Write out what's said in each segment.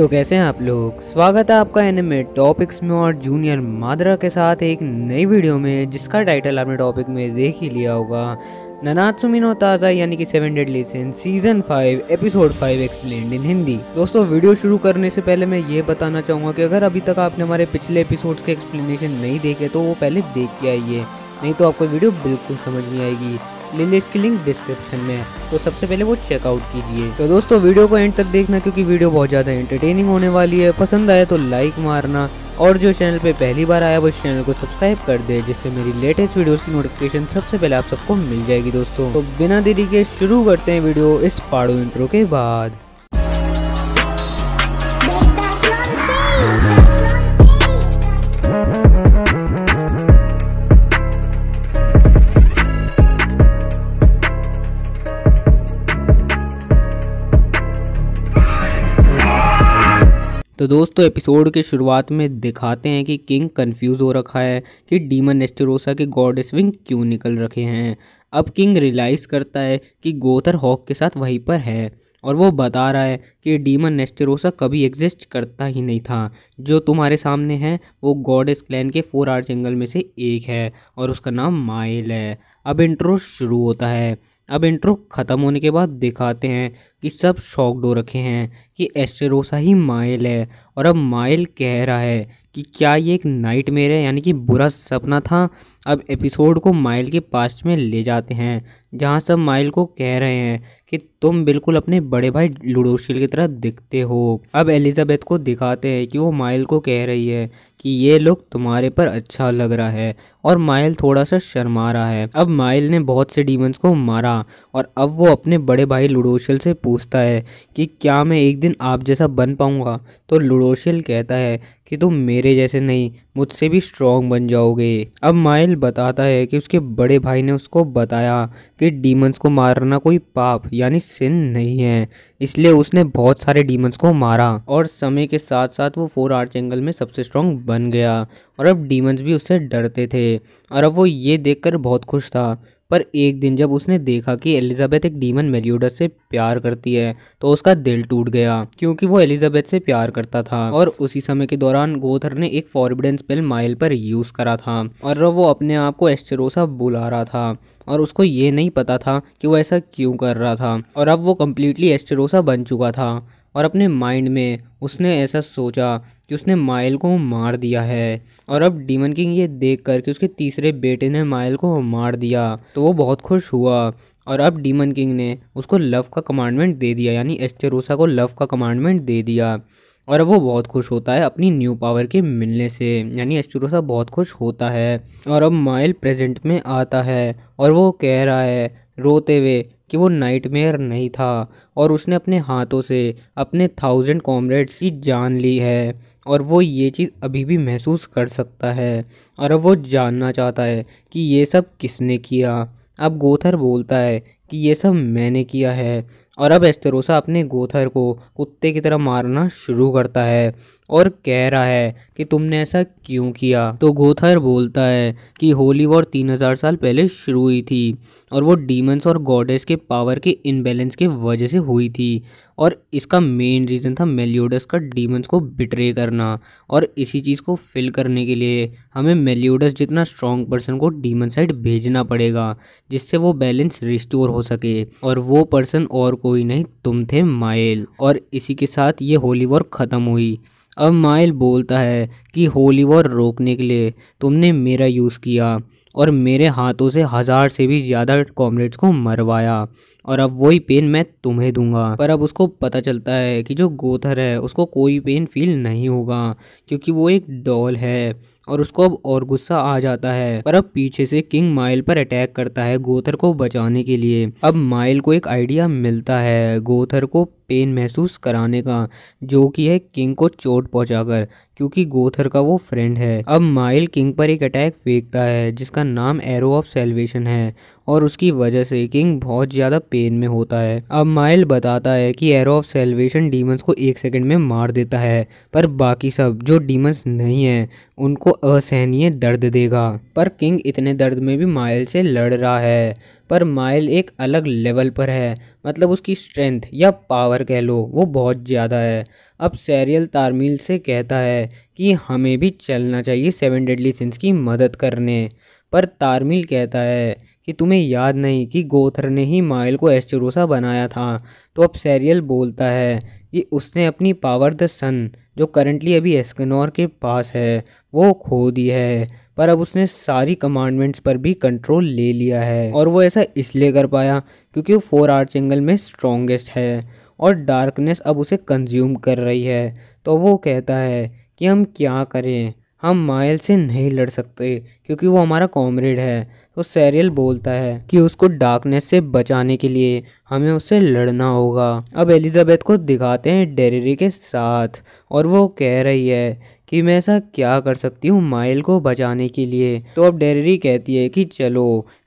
तो कैसे हैं आप लोग स्वागत है आपका एनिमे टॉपिक्स में और जूनियर मादरा के साथ एक नई वीडियो में जिसका टाइटल आपने टॉपिक में देख ही लिया होगा ननात्सुमिनो ताज़ा यानी कि सेवन डेड लेसन season five episode five explain in Hindi दोस्तों वीडियो शुरू करने से पहले मैं ये बताना चाहूँगा कि अगर अभी तक आपने हमारे पिछले एपिसोड्स के एक्सप्लेनेशन नहीं देखे तो वो पहले देख के आइए नहीं तो आपको वीडियो बिल्कुल समझ नहीं आएगी लिंक इसकी लिंक डिस्क्रिप्शन में है तो सबसे पहले वो चेकआउट कीजिए तो दोस्तों वीडियो को एंड तक देखना क्योंकि वीडियो बहुत ज़्यादा एंटरटेनिंग होने वाली है पसंद आए तो लाइक मारना और जो चैनल पे पहली बार आया वो इस चैनल को सब्सक्राइब कर दे जिससे मेरी लेटेस्ट वीडियोस की नोटिफिकेशन सबसे पहले आप सबको मिल जाएगी दोस्तों तो बिना देरी के शुरू करते हैं वीडियो इस फाड़ो इंट्रो के बाद तो दोस्तों एपिसोड के शुरुआत में दिखाते हैं कि किंग कंफ्यूज हो रखा है कि डीमन एस्टेरोसा के गॉड स्विंग क्यों निकल रखे हैं अब किंग रियलाइज़ करता है कि गोथर हॉक के साथ वहीं पर है और वो बता रहा है कि डीमन नेस्टेरोसा कभी एग्जिस्ट करता ही नहीं था जो तुम्हारे सामने है वो गॉडेस क्लैन के फोर आर जंगल में से एक है और उसका नाम माइल है अब इंट्रो शुरू होता है अब इंट्रो ख़त्म होने के बाद दिखाते हैं कि सब शॉक्ड हो रखे हैं कि एस्टेरोसा ही माइल है और अब माइल कह रहा है कि क्या ये एक नाइट मेयर है यानी कि बुरा सपना था अब एपिसोड को माइल के पास्ट में ले जाते हैं जहाँ सब माइल को कह रहे हैं कि तुम बिल्कुल अपने बड़े भाई लूडोशिल की तरह दिखते हो अब एलिजाबेथ को दिखाते हैं कि वो माइल को कह रही है कि ये लुक तुम्हारे पर अच्छा लग रहा है और माइल थोड़ा सा शर्मा रहा है अब माइल ने बहुत से डीमंस को मारा और अब वो अपने बड़े भाई लुडोशल से पूछता है कि क्या मैं एक दिन आप जैसा बन पाऊँगा तो लुडोशल कहता है कि तुम मेरे जैसे नहीं मुझसे भी स्ट्रॉन्ग बन जाओगे अब माइल बताता है कि उसके बड़े भाई ने उसको बताया कि डीमंस को मारना कोई पाप यानी सिन नहीं है इसलिए उसने बहुत सारे डीमंस को मारा और समय के साथ साथ वो फोर आर्च एंगल में सबसे स्ट्रॉन्ग बन गया और अब डीमंस भी उससे डरते थे और अब वो ये देखकर बहुत खुश था पर एक दिन जब उसने देखा कि एलिजाबेथ एक डीमन मेल्यूडस से प्यार करती है तो उसका दिल टूट गया क्योंकि वो एलिजाबेथ से प्यार करता था और उसी समय के दौरान गोथर ने एक फॉरबिडन स्पेल माइल पर यूज करा था और वो अपने आप को एस्टेरोसा बुला रहा था और उसको ये नहीं पता था कि वो ऐसा क्यों कर रहा था और अब वो कम्प्लीटली एस्टेरोसा बन चुका था और अपने माइंड में उसने ऐसा सोचा कि उसने माइल को मार दिया है और अब डीमन किंग ये देख कर कि उसके तीसरे बेटे ने माइल को मार दिया तो वो बहुत खुश हुआ और अब डीमन किंग ने उसको लव का कमांडमेंट दे दिया यानी एस्टेरोसा को लव का कमांडमेंट दे दिया और वो बहुत खुश होता है अपनी न्यू पावर के मिलने से यानी एस्टूरोसा बहुत खुश होता है और अब माइल प्रेजेंट में आता है और वो कह रहा है रोते हुए कि वो नाइटमेयर नहीं था और उसने अपने हाथों से अपने थाउजेंड कॉमरेड्स की जान ली है और वो ये चीज़ अभी भी महसूस कर सकता है और अब वो जानना चाहता है कि ये सब किसने किया अब गोथर बोलता है कि ये सब मैंने किया है और अब एस्तरोसा अपने गोथर को कुत्ते की तरह मारना शुरू करता है और कह रहा है कि तुमने ऐसा क्यों किया तो गोथर बोलता है कि होली वॉर तीन हज़ार साल पहले शुरू हुई थी और वो डीमंस और गॉडेस के पावर के इनबैलेंस के वजह से हुई थी और इसका मेन रीज़न था मेलियोडस का डीमंस को बिट्रे करना और इसी चीज़ को फिल करने के लिए हमें मेलियोडस जितना स्ट्रॉन्ग पर्सन को डीमन साइड भेजना पड़ेगा जिससे वो बैलेंस रिस्टोर हो सके और वो पर्सन और को कोई नहीं तुम थे मायल और इसी के साथ ये होली वॉर ख़त्म हुई अब माइल बोलता है कि होली वॉर रोकने के लिए तुमने मेरा यूज़ किया और मेरे हाथों से हज़ार से भी ज़्यादा कॉमरेड्स को मरवाया और अब वही पेन मैं तुम्हें दूंगा पर अब उसको पता चलता है कि जो गोथर है उसको कोई पेन फील नहीं होगा क्योंकि वो एक डॉल है और उसको अब और गुस्सा आ जाता है पर अब पीछे से किंग माइल पर अटैक करता है गोथर को बचाने के लिए अब माइल को एक आइडिया मिलता है गोथर को पेन महसूस कराने का जो कि है किंग को चोट पहुंचाकर क्योंकि गोथर का वो फ्रेंड है अब माइल किंग पर एक अटैक फेंकता है जिसका नाम एरो ऑफ सेल्वेशन है और उसकी वजह से किंग बहुत ज़्यादा पेन में होता है अब माइल बताता है कि एरो ऑफ सेल्वेशन डीमंस को एक सेकंड में मार देता है पर बाकी सब जो डीमंस नहीं है उनको असहनीय दर्द देगा पर किंग इतने दर्द में भी माइल से लड़ रहा है पर माइल एक अलग लेवल पर है मतलब उसकी स्ट्रेंथ या पावर कह लो वो बहुत ज़्यादा है अब सैरियल तारमील से कहता है कि हमें भी चलना चाहिए सेवन डेडली सिंस की मदद करने पर तारमील कहता है कि तुम्हें याद नहीं कि गोथर ने ही माइल को एस्टेरोसा बनाया था तो अब सैरियल बोलता है कि उसने अपनी पावर द सन जो करंटली अभी एस्कनोर के पास है वो खो दी है पर अब उसने सारी कमांडमेंट्स पर भी कंट्रोल ले लिया है और वो ऐसा इसलिए कर पाया क्योंकि वो फोर आर्च एंगल में स्ट्रॉन्गेस्ट है और डार्कनेस अब उसे कंज्यूम कर रही है तो वो कहता है कि हम क्या करें हम माइल से नहीं लड़ सकते क्योंकि वो हमारा कॉमरेड है तो सैरियल बोलता है कि उसको डार्कनेस से बचाने के लिए हमें उससे लड़ना होगा अब एलिजाबेथ को दिखाते हैं डेरेरी के साथ और वो कह रही है कि मैं ऐसा क्या कर सकती हूँ माइल को बचाने के लिए तो अब डेरेरी कहती है कि चलो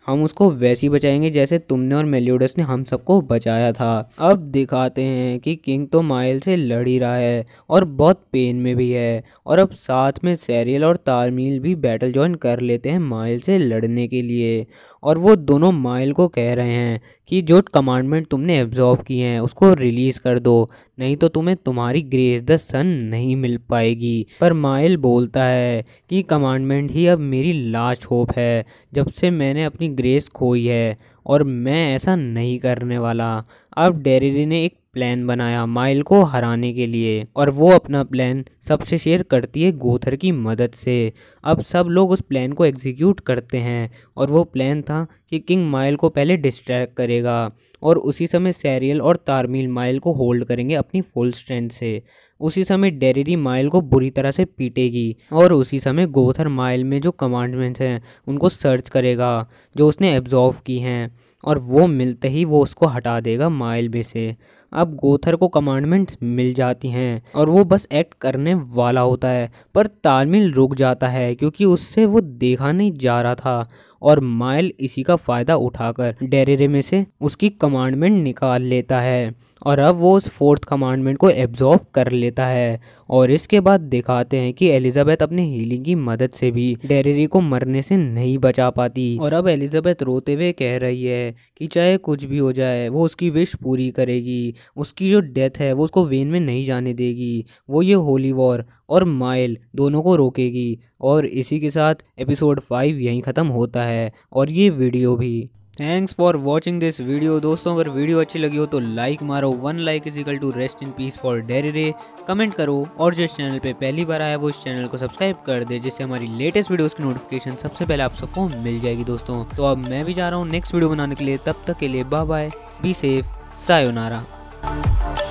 हम उसको वैसी बचाएंगे जैसे तुमने और मेल्योडस ने हम सबको बचाया था अब दिखाते हैं कि किंग तो माइल से लड़ ही रहा है और बहुत पेन में भी है और अब साथ में सैरियल और तारमील भी बैटल ज्वाइन कर लेते हैं माइल से लड़ने के लिए और वो दोनों माइल को कह रहे हैं कि जो कमांडमेंट तुमने एब्जॉर्व किए हैं उसको रिलीज़ कर दो नहीं तो तुम्हें तुम्हारी ग्रेस द सन नहीं मिल पाएगी पर माइल बोलता है कि कमांडमेंट ही अब मेरी लास्ट होप है जब से मैंने अपनी ग्रेस खोई है और मैं ऐसा नहीं करने वाला अब डेरेरी ने एक प्लान बनाया माइल को हराने के लिए और वो अपना प्लान सबसे शेयर करती है गोथर की मदद से अब सब लोग उस प्लान को एग्जीक्यूट करते हैं और वो प्लान था कि किंग माइल को पहले डिस्ट्रैक्ट करेगा और उसी समय सैरियल और तारमील माइल को होल्ड करेंगे अपनी फुल स्ट्रेंथ से उसी समय डेरेरी माइल को बुरी तरह से पीटेगी और उसी समय गोथर माइल में जो कमांडमेंट्स हैं उनको सर्च करेगा जो उसने एब्जॉर्व की हैं और वो मिलते ही वो उसको हटा देगा माइल में से अब गोथर को कमांडमेंट्स मिल जाती हैं और वो बस एक्ट करने वाला होता है पर तालमेल रुक जाता है क्योंकि उससे वो देखा नहीं जा रहा था और माइल इसी का फ़ायदा उठाकर डेरेरे में से उसकी कमांडमेंट निकाल लेता है और अब वो उस फोर्थ कमांडमेंट को एब्जॉर्ब कर लेता है और इसके बाद दिखाते हैं कि एलिजाबेथ अपने हीली की मदद से भी डेरेरी को मरने से नहीं बचा पाती और अब एलिजाबेथ रोते हुए कह रही है कि चाहे कुछ भी हो जाए वो उसकी विश पूरी करेगी उसकी जो डेथ है वो उसको वेन में नहीं जाने देगी वो ये होली वॉर और माइल दोनों को रोकेगी और इसी के साथ एपिसोड फाइव यहीं ख़त्म होता है और ये वीडियो भी thanks for watching this video दोस्तों अगर वीडियो अच्छी लगी हो तो लाइक मारो one like is equal to rest in peace for Derieri comment करो और जिस चैनल पे पहली बार आया वो इस चैनल को सब्सक्राइब कर दे जिससे हमारी लेटेस्ट वीडियोस की नोटिफिकेशन सबसे पहले आप सबको मिल जाएगी दोस्तों तो अब मैं भी जा रहा हूँ नेक्स्ट वीडियो बनाने के लिए तब तक के लिए bye bye be safe sayonara